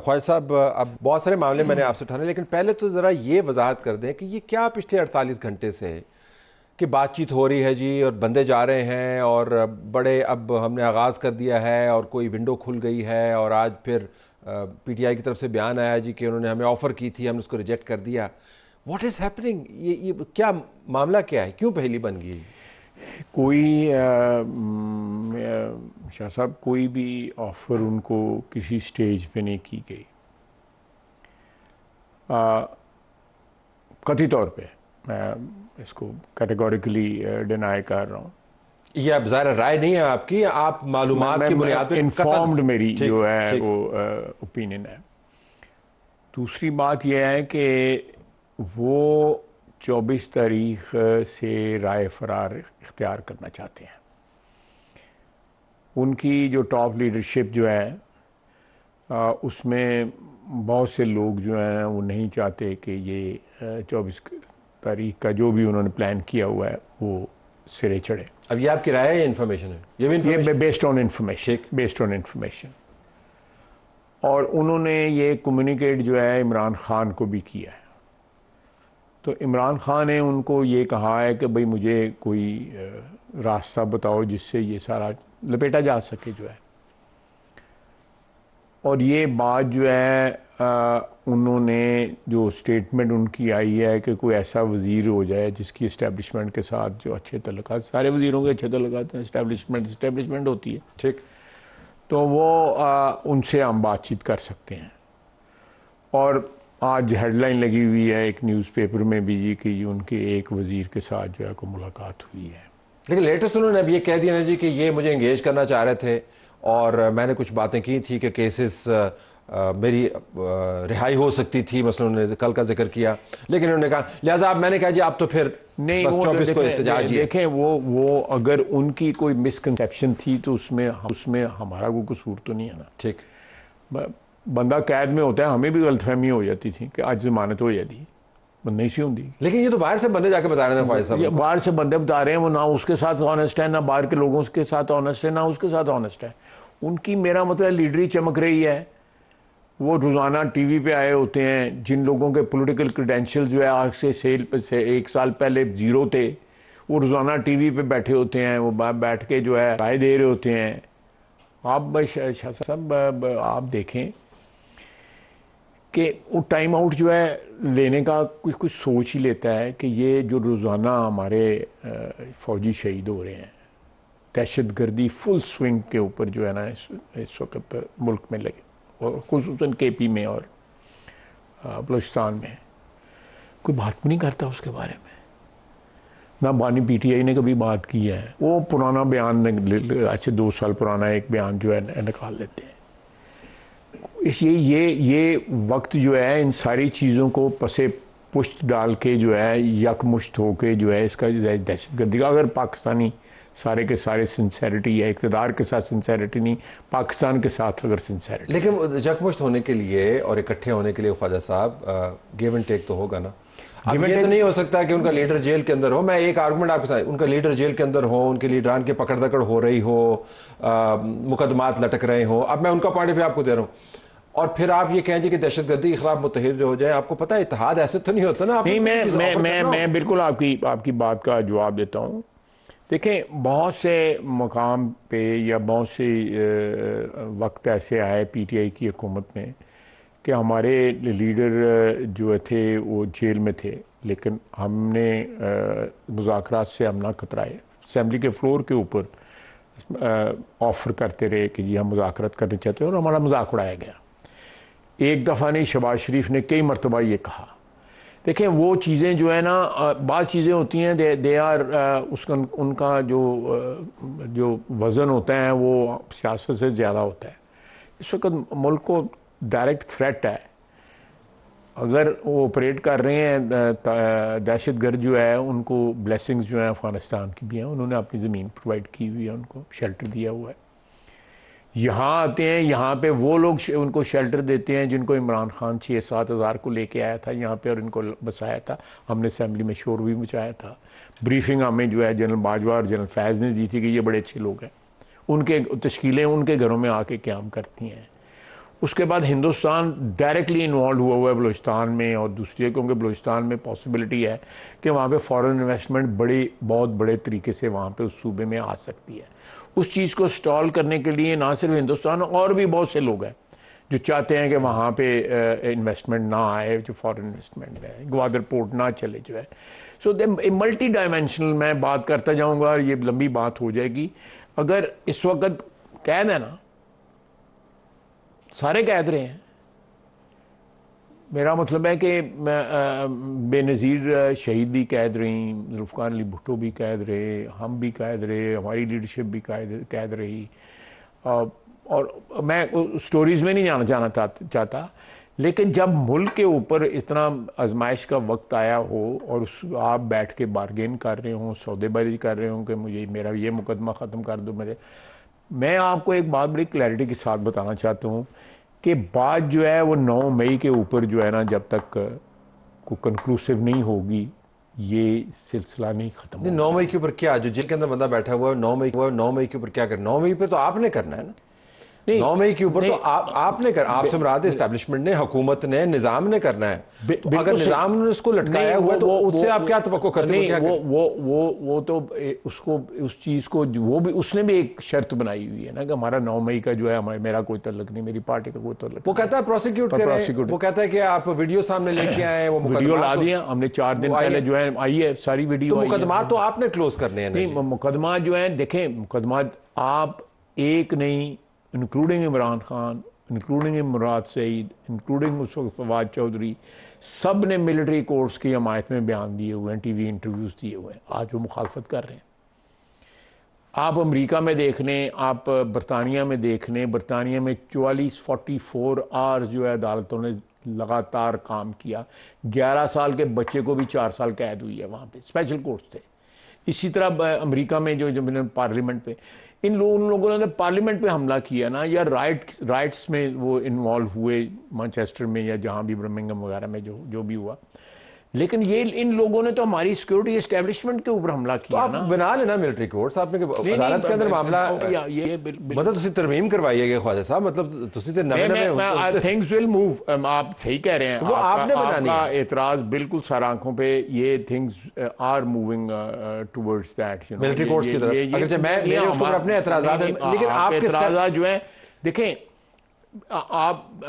ख्वाजा साहब अब बहुत सारे मामले मैंने आपसे उठाने लेकिन पहले तो ज़रा ये वजाहत कर दें कि ये क्या पिछले अड़तालीस घंटे से है कि बातचीत हो रही है जी और बंदे जा रहे हैं और बड़े अब हमने आगाज़ कर दिया है और कोई विंडो खुल गई है और आज फिर पीटीआई की तरफ से बयान आया जी कि उन्होंने हमें ऑफ़र की थी हमने उसको रिजेक्ट कर दिया व्हाट इज़ हैपनिंग ये ये क्या मामला क्या है क्यों पहली बन गई कोई शाह साहब कोई भी ऑफ़र उनको किसी स्टेज पे नहीं की गई कथित तौर पे मैं इसको कैटेगोरिकली डिनाई कर रहा हूँ ये अब ज़ाहिर राय नहीं है आपकी आप मालूम की बुनियाद पर इन्फॉर्म्ड मेरी जो है वो ओपिनियन है दूसरी बात यह है कि वो चौबीस तारीख से राय फरार इख्तियार करना चाहते हैं उनकी जो टॉप लीडरशिप जो है उसमें बहुत से लोग जो हैं वो नहीं चाहते कि ये चौबीस तारीख का जो भी उन्होंने प्लान किया हुआ है वो सिरे चढ़े अब ये आपकी राय है इन्फॉर्मेशन है ये भी ये based on information based on information और उन्होंने ये कम्युनिकेट जो है इमरान खान को भी किया है तो इमरान ख़ान ने उनको ये कहा है कि भाई मुझे कोई रास्ता बताओ जिससे ये सारा लपेटा जा सके जो है और ये बात जो है आ, उन्होंने जो स्टेटमेंट उनकी आई है कि कोई ऐसा वज़ीर हो जाए जिसकी इस्टेबलिशमेंट के साथ जो अच्छे तलक सारे वज़ीरों के अच्छे तलक हैं इस्टेबलिशमेंट इस्टेबलिशमेंट होती है ठीक तो वो आ, उनसे हम बातचीत कर सकते हैं और आज हेडलाइन लगी हुई है एक न्यूज़पेपर में भी जी की उनके एक वज़ीर के साथ जो है को मुलाकात हुई है लेकिन लेटेस्ट उन्होंने अब ये कह दिया ना जी कि ये मुझे इंगेज करना चाह रहे थे और मैंने कुछ बातें की थी कि केसेस मेरी रिहाई हो सकती थी मसलन उन्होंने कल का जिक्र किया लेकिन उन्होंने कहा लिहाजा आप मैंने कहा जी आप तो फिर नहीं वो चौबीस को एहतजाज देखें वो वो अगर उनकी कोई मिसकनसेप्शन थी तो उसमें उसमें हमारा कोई कसूर तो नहीं है ना ठीक बंदा कैद में होता है हमें भी गलतफहमी हो जाती थी कि आज जमानत हो जाती बंद नहीं सी होंगी लेकिन ये तो बाहर से बंदे जाके बता रहे हैं भाई साहब बाहर से बंदे बता रहे हैं वो ना उसके साथ ऑनेस्ट है ना बाहर के लोगों के साथ ऑनेस्ट है ना उसके साथ ऑनेस्ट है उनकी मेरा मतलब लीडरी चमक रही है वो रोज़ाना टीवी पे आए होते हैं जिन लोगों के पॉलिटिकल क्रीडेंशियल जो है आज से सेल से एक साल पहले ज़ीरो थे वो रोज़ाना टीवी पे बैठे होते हैं वो बैठ के जो है राय दे रहे होते हैं आप शाह साहब आप देखें कि वो टाइम आउट जो है लेने का कुछ कुछ सोच ही लेता है कि ये जो रोज़ाना हमारे फ़ौजी शहीद हो रहे हैं दहशत गर्दी फुल स्विंग के ऊपर जो है ना इस, इस वक्त मुल्क में लगे और खसूस के पी में और बलोचिस्तान में कोई बात भी नहीं करता उसके बारे में ना बानी पी टी आई ने कभी बात की है वो पुराना बयान आज से दो साल पुराना एक बयान जो है निकाल लेते हैं इसलिए ये ये वक्त जो है इन सारी चीज़ों को पसे पुश्त डाल के जो है यकमुश्त के जो है इसका दहशत गर्दी का अगर पाकिस्तानी सारे के सारे सिंसेरिटी या इकतदार के साथ सिंसेरिटी नहीं पाकिस्तान के साथ अगर सिंसेरिटी लेकिन यकमुश्त होने के लिए और इकट्ठे होने के लिए ख्वाजा साहब गिव एंड टेक तो होगा ना अब हाँ, ये तो नहीं हो सकता कि उनका लीडर जेल के अंदर हो मैं एक आर्गूमेंट आपके साथ उनका लीडर जेल के अंदर हो उनके लीडरान की पकड़ दकड़ हो रही हो मुकदमात लटक रहे हो अब मैं उनका पॉइंट ऑफ व्यू आपको दे रहा हूँ और फिर आप ये कहें कि दहशत गर्दी के खिलाफ मुतहर हो जाए आपको पता है इतिहाद ऐसे तो नहीं होता ना नहीं मैं मैं मैं मैं बिल्कुल आपकी आपकी बात का जवाब देता हूँ देखें बहुत से मकाम पे या बहुत से वक्त ऐसे आए पीटीआई की हुकूमत में कि हमारे लीडर जो थे वो जेल में थे लेकिन हमने मुजाकर से हम ना कतराए असम्बली के फ्लोर के ऊपर ऑफ़र करते रहे कि जी हम मुजाकरत करने चाहते हैं और हमारा मजाक उड़ाया गया एक दफ़ा नहीं शबाज शरीफ ने कई मरतबा ये कहा देखें वो चीज़ें जो है ना बात चीज़ें होती हैं दे दे आर उसका उनका जो जो वज़न होता है वो सियासत से ज़्यादा होता है इस वक्त मुल्क को डायरेक्ट थ्रेट है अगर वो ऑपरेट कर रहे हैं दहशत गर्द जो है उनको ब्लेसिंग्स जो हैं अफ़गानिस्तान की भी हैं उन्होंने अपनी ज़मीन प्रोवाइड की हुई है उनको शेल्टर दिया हुआ है यहाँ आते हैं यहाँ पे वो लोग उनको शेल्टर देते हैं जिनको इमरान खान छः सात हज़ार को लेके आया था यहाँ पे और इनको बसाया था हमने असम्बली में शोर भी मचाया था ब्रीफिंग हमें जो है जनरल बाजवा और जनरल फैज़ ने दी थी कि ये बड़े अच्छे लोग हैं उनके तश्कीलें उनके घरों में आके क्याम करती हैं उसके बाद हिंदुस्तान डायरेक्टली इन्वॉल्व हुआ हुआ है बलोचिस्तान में और दूसरी है क्योंकि बलोचिस्तान में पॉसिबिलिटी है कि वहाँ पे फॉरेन इन्वेस्टमेंट बड़े बहुत बड़े तरीके से वहाँ पे उस सूबे में आ सकती है उस चीज़ को स्टॉल करने के लिए ना सिर्फ हिंदुस्तान और भी बहुत से लोग हैं जो चाहते हैं कि वहाँ पर इन्वेस्टमेंट ना आए जो फॉरन इन्वेस्टमेंट है ग्वादर पोर्ट ना चले जो है सो दे मल्टी डायमेंशनल मैं बात करता जाऊँगा और ये लंबी बात हो जाएगी अगर इस वक्त कह देना सारे कैद रहे हैं मेरा मतलब है कि बेनज़ीर शहीद भी कैद रहीं जुल्फ़ार अली भुट्टो भी कैद रहे हम भी कैद रहे हमारी लीडरशिप भी कैद कैद रही और मैं स्टोरीज़ में नहीं जाना जाना चाहता लेकिन जब मुल्क के ऊपर इतना आजमाइश का वक्त आया हो और उस आप बैठ के बारगेन कर रहे हों सौदेबाजी कर रहे हों कि मुझे मेरा ये मुकदमा ख़त्म कर दो मेरे मैं आपको एक बात बड़ी क्लैरिटी के साथ बताना चाहता हूँ कि बात जो है वो नौ मई के ऊपर जो है ना जब तक को कंक्लूसिव नहीं होगी ये सिलसिला नहीं खत्म नहीं, नौ मई के ऊपर क्या जो जेल के अंदर बंदा बैठा हुआ है नौ मई हुआ नौ मई के ऊपर क्या करना नौ मई पे तो आपने करना है ना नौ मई के ऊपर तो आ, आपने कर आपसे मुराद एस्टेब्लिशमेंट ने हुकूमत ने निजाम ने करना है तो अगर निजाम ने उसको लटकाया हुआ तो उससे आप क्या तवक्को करते हैं वो वो वो वो तो उसको उस चीज़ को वो भी उसने भी एक शर्त बनाई हुई है ना कि हमारा नौ मई का जो है हमारा मेरा कोई तल्लक नहीं मेरी पार्टी का कोई तल्लक वो कहता है प्रोसिक्यूट प्रोसिक्यूट वो कहता है कि आप वीडियो सामने लेके आए वो वीडियो ला तो- दिया हमने चार दिन पहले जो है आई है सारी वीडियो तो मुकदमा तो आपने क्लोज करने हैं नहीं मुकदमा जो है देखें मुकदमा आप एक नहीं इंक्लूडिंग इमरान खान इंक्लूडिंग इमराज सईद इंक्लूडिंग उस वक्त फवाद चौधरी सब ने मिलिट्री कोर्स की हमायत में बयान दिए हुए हैं टी वी इंटरव्यूज़ दिए हुए हैं आज वो मुखालफत कर रहे हैं आप अमरीका में देख लें आप बरतानिया में देख लें बरतानिया में चवालीस फोर्टी फोर आवर्स जो है अदालतों ने लगातार काम किया ग्यारह साल के बच्चे को भी चार साल कैद हुई है वहाँ पर स्पेशल कोर्स थे इसी तरह अमरीका में जो, जो पार्लियामेंट पे इन लो, उन लोगों ने पार्लियामेंट पे हमला किया ना या राइट राइट्स में वो इन्वॉल्व हुए मैनचेस्टर में या जहाँ भी ब्रमिंगम वगैरह में जो जो भी हुआ लेकिन ये इन लोगों ने तो हमारी सिक्योरिटी एस्टेब्लिशमेंट के ऊपर हमला किया तो आप बना लेना मिलिट्री कोर्ट आपने के अदालत के अंदर मामला ये मतलब तरमीम ਤਰਮੀਮ ਕਰਵਾਈਏਗੇ ਖਵਾਜਾ ਸਾਹਿਬ मतलब ਤੁਸੀਂ ਤੇ ਨਵੇਂ ਨਵੇਂ थिंग्स विल मूव आप सही कह रहे हैं तो वो आपने बनानी है एतराज बिल्कुल सर आंखों पर ये things are moving towards that you know military courts की तरफ अगर तो मैं मेरे उसको अपने एतराज लेकिन आपके एतराज जो है देखें आप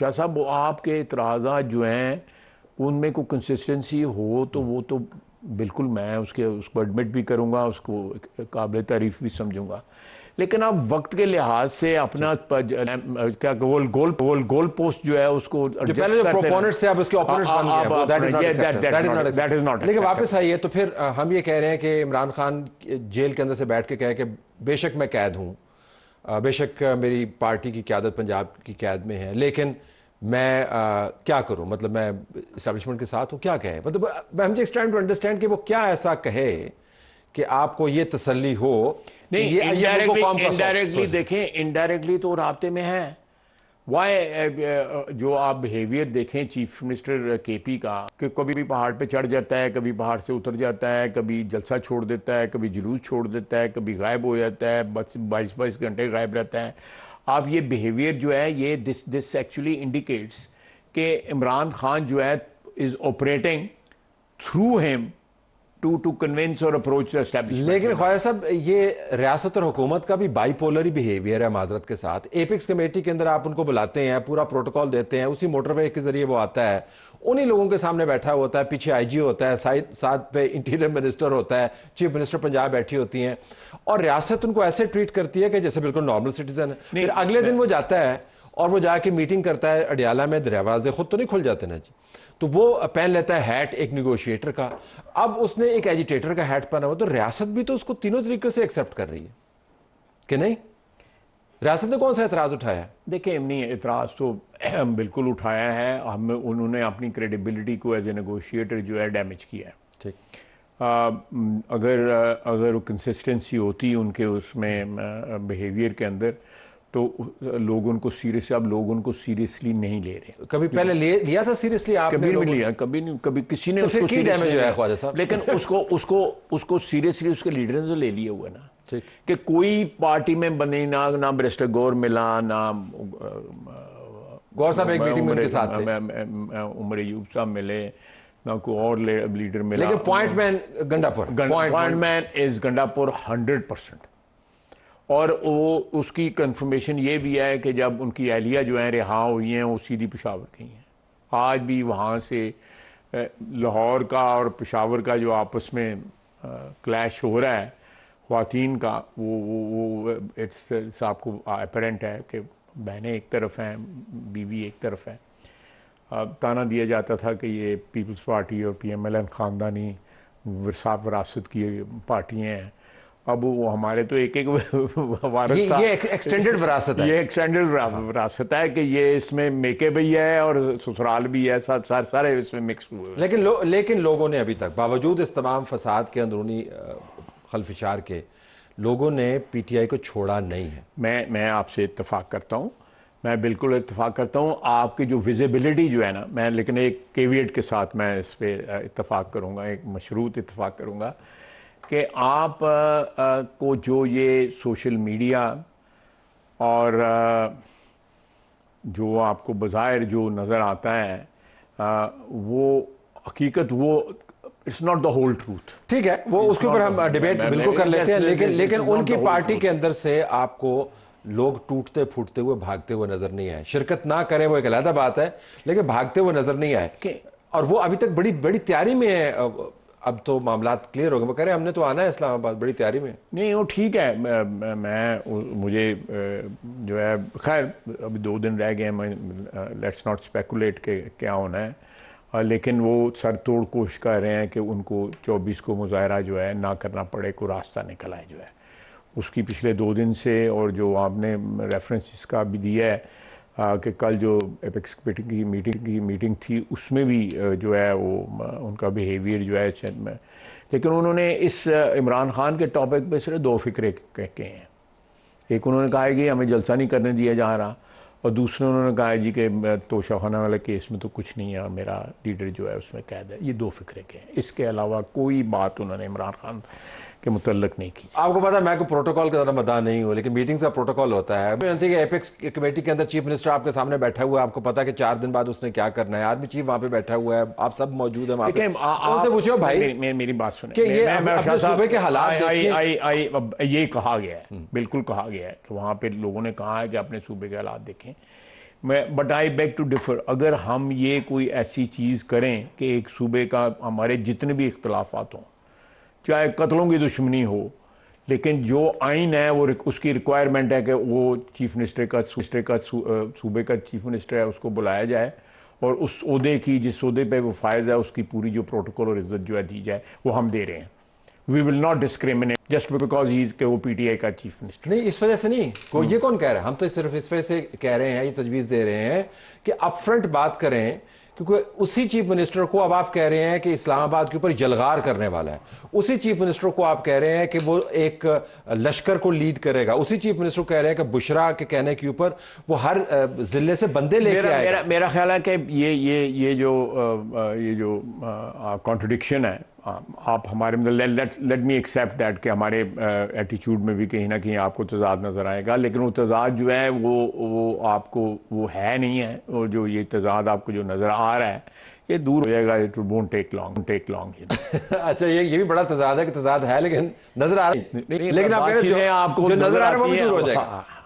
शाह साहब आपके एतराज जो हैं उनमें को कंसिस्टेंसी हो तो वो तो बिल्कुल मैं उसके उसको एडमिट भी करूँगा उसको काबिल तारीफ भी समझूंगा लेकिन आप वक्त के लिहाज से अपना अच्छा। क्या गोल गोल गोल गोल पोस्ट जो है उसको लेकिन वापस आइए तो फिर हम ये कह रहे हैं कि इमरान खान जेल के अंदर से बैठ के कहें कि बेशक मैं कैद हूँ बेशक मेरी पार्टी की क्यादत पंजाब की कैद में है लेकिन मैं आ, क्या करूं मतलब मैं इस्टेब्लिशमेंट के साथ हूं क्या कहे मतलब I am just trying to understand कि वो क्या ऐसा कहे कि आपको ये तसल्ली हो नहीं ये इनडायरेक्टली इनडायरेक्टली देखें इनडायरेक्टली तो रबते में है वाई जो आप बिहेवियर देखें चीफ मिनिस्टर के पी का कि कभी भी पहाड़ पे चढ़ जाता है कभी पहाड़ से उतर जाता है कभी जलसा छोड़ देता है कभी जुलूस छोड़ देता है कभी गायब हो जाता है बस बाईस बाईस घंटे गायब रहता है आप ये बिहेवियर जो है ये दिस दिस एक्चुअली इंडिकेट्स के इमरान खान जो है is operating through him to to convince और अप्रोच लेकिन ख्वाजा साहब ये रियासत और हुकूमत का भी बाईपोलरी बिहेवियर है माजरत के साथ एपिक्स कमेटी के अंदर आप उनको बुलाते हैं पूरा प्रोटोकॉल देते हैं उसी मोटरवे के जरिए वो आता है उन्हीं लोगों के सामने बैठा होता है पीछे आईजी होता है साथ पे इंटीरियर मिनिस्टर होता है चीफ मिनिस्टर पंजाब बैठी होती हैं और रियासत उनको ऐसे ट्रीट करती है कि जैसे बिल्कुल नॉर्मल सिटीजन है फिर अगले दिन वो जाता है और वो जाके मीटिंग करता है अडियाला में दरवाजे खुद तो नहीं खुल जाते ना जी तो वो पहन लेता है हैट एक निगोशिएटर का अब उसने एक एजिटेटर का हैट पहना हुआ तो रियासत भी तो उसको तीनों तरीकों से एक्सेप्ट कर रही है कि नहीं रियासत ने कौन सा एतराज़ उठाया देखिए हमने एतराज़ तो बिल्कुल उठाया है हम उन्होंने अपनी क्रेडिबिलिटी को एज ए नगोशिएटर जो है डैमेज किया है ठीक आ, अगर अगर कंसिस्टेंसी होती उनके उसमें बिहेवियर के अंदर तो लोग उनको सीरियसली अब लोग उनको सीरियसली नहीं ले रहे कभी पहले ले लिया था सीरियसली आपने कभी नहीं लिया कभी नहीं कभी किसी ने तो उसको डैमेज है ख्वाजा साहब लेकिन उसको उसको उसको सीरियसली उसके लीडर ने तो ले लिया हुआ ना कि कोई पार्टी में बने ना ना ब्रिस्टर गौर मिला ना गौर साहब एक मीटिंग में उनके साथ थे उमर यूब साहब मिले ना कोई और लीडर मिला लेकिन point man Gandapur point man is Gandapur hundred percent और वो उसकी कंफर्मेशन ये भी है कि जब उनकी एहलिया जो हैं रिहा हुई हैं वो सीधी पिशावर गई हैं आज भी वहाँ से लाहौर का और पिशावर का जो आपस में क्लैश हो रहा है खातन का वो वो वो इट्स आपको अपेरेंट है कि बहनें एक तरफ हैं बीवी एक तरफ है ताना दिया जाता था कि ये Peoples Party P M L N एन ख़ानदानी वरासत की पार्टियाँ हैं अब वो हमारे तो एक एक ये, एक्सटेंडेड विरासत है ये एक्सटेंडेड विरासत है कि ये इसमें मेके भी है और ससुराल भी है सब सारे सारे इसमें मिक्स हुए लेकिन लो, लेकिन लोगों ने अभी तक बावजूद इस तमाम फसाद के अंदरूनी खलफिशार के लोगों ने पीटीआई को छोड़ा नहीं है मैं मैं आपसे इतफाक़ करता हूँ मैं बिल्कुल इतफाक़ करता हूँ आपकी जो विजिबिलिटी जो है ना मैं लेकिन एक केवियट के साथ मैं इस पर इतफाक़ करूँगा एक मशरूत इतफाक़ करूँगा कि आप आ, को जो ये सोशल मीडिया और आ, जो आपको बाज़ाहिर जो नज़र आता है आ, वो हकीकत वो it's not the whole truth ठीक है वो उसके ऊपर हम डिबेट बिल्कुल कर लेते हैं लेकिन लेकिन उनकी पार्टी के अंदर से आपको लोग टूटते फूटते हुए भागते हुए नजर नहीं आए शिरकत ना करें वो एक अलहदा बात है लेकिन भागते हुए नजर नहीं आए और वो अभी तक बड़ी बड़ी तैयारी में है अब तो मामला क्लियर हो गए कह रहे हमने तो आना है इस्लामाबाद बड़ी तैयारी में नहीं वो ठीक है मैं, मैं मुझे जो है खैर अभी दो दिन रह गए मैं लेट्स नॉट स्पेकुलेट के क्या होना है लेकिन वो सर तोड़ कोशिश कर रहे हैं कि उनको चौबीस को मुजाहरा जो है ना करना पड़े को रास्ता निकल आए जो है उसकी पिछले दो दिन से और जो आपने रेफरेंस इसका भी दिया है कि कल जो एपेक्स मीटिंग की मीटिंग की मीटिंग थी उसमें भी जो है वो उनका बिहेवियर जो है चंद में लेकिन उन्होंने इस इमरान खान के टॉपिक पे सिर्फ दो फिक्रे के हैं एक उन्होंने कहा है कि हमें जलसा नहीं करने दिया जा रहा और दूसरे उन्होंने कहा है जी कि तोशाखाना वाले केस में तो कुछ नहीं है और मेरा लीडर जो है उसमें कैद है ये दो फिक्रे के हैं इसके अलावा कोई बात उन्होंने इमरान खान के मुतल नहीं की आपको पता है मैं को प्रोटोकॉल का ज़्यादा मदा नहीं हूँ लेकिन मीटिंग का प्रोटोकॉल होता है एपेक्स कमेटी के अंदर चीफ मिनिस्टर आपके सामने बैठा हुआ है आपको पता है कि चार दिन बाद उसने क्या करना है आर्मी चीफ वहाँ पे बैठा हुआ है आप सब मौजूद है पूछो भाई मेरी बात सुने के हालात ये कहा गया है हम्म। बिल्कुल कहा गया है कि वहाँ पे लोगों ने कहा है कि अपने सूबे के हालात देखें मैं but I beg to differ अगर हम ये कोई ऐसी चीज़ करें कि एक सूबे का हमारे जितने भी इख्तलाफात हों चाहे कत्लों की दुश्मनी हो लेकिन जो आइन है वो उसकी रिक्वायरमेंट है कि वो चीफ मिनिस्टर का मिनिस्टर का सूबे का चीफ मिनिस्टर है उसको बुलाया जाए और उस उसदे की जिस उहदे पे वो फायज है उसकी पूरी जो प्रोटोकॉल और इज्जत जो है दी जाए वो हम दे रहे हैं we will not discriminate just because he के वो पीटीआई का चीफ मिनिस्टर नहीं इस वजह से नहीं को ये कौन कह रहा है हम तो सिर्फ इस वजह से कह रहे हैं ये तजवीज़ दे रहे हैं कि अपफ्रंट बात करें क्योंकि उसी चीफ मिनिस्टर को अब आप कह रहे हैं कि इस्लामाबाद के ऊपर जलगार करने वाला है उसी चीफ मिनिस्टर को आप कह रहे हैं कि वो एक लश्कर को लीड करेगा उसी चीफ मिनिस्टर कह रहे हैं कि बुशरा के कहने के ऊपर वो हर जिले से बंदे लेकर मेरा, मेरा, मेरा ख्याल है कि ये ये ये जो ये जो कॉन्ट्रडिक्शन है आप हमारे मतलब let let me accept that कि हमारे एटीट्यूड में भी कहीं ना कहीं आपको तजाद नज़र आएगा लेकिन वो तजाद जो है वो वो आपको वो है नहीं है और जो ये तजाद आपको जो नज़र आ रहा है ये दूर हो जाएगा it won't take long take long अच्छा ये ये भी बड़ा तजाद है कि तजाद है लेकिन नज़र आ रही लेकिन आप आपको नज़र आ रहा है वो दूर हो जाएगा हाँ,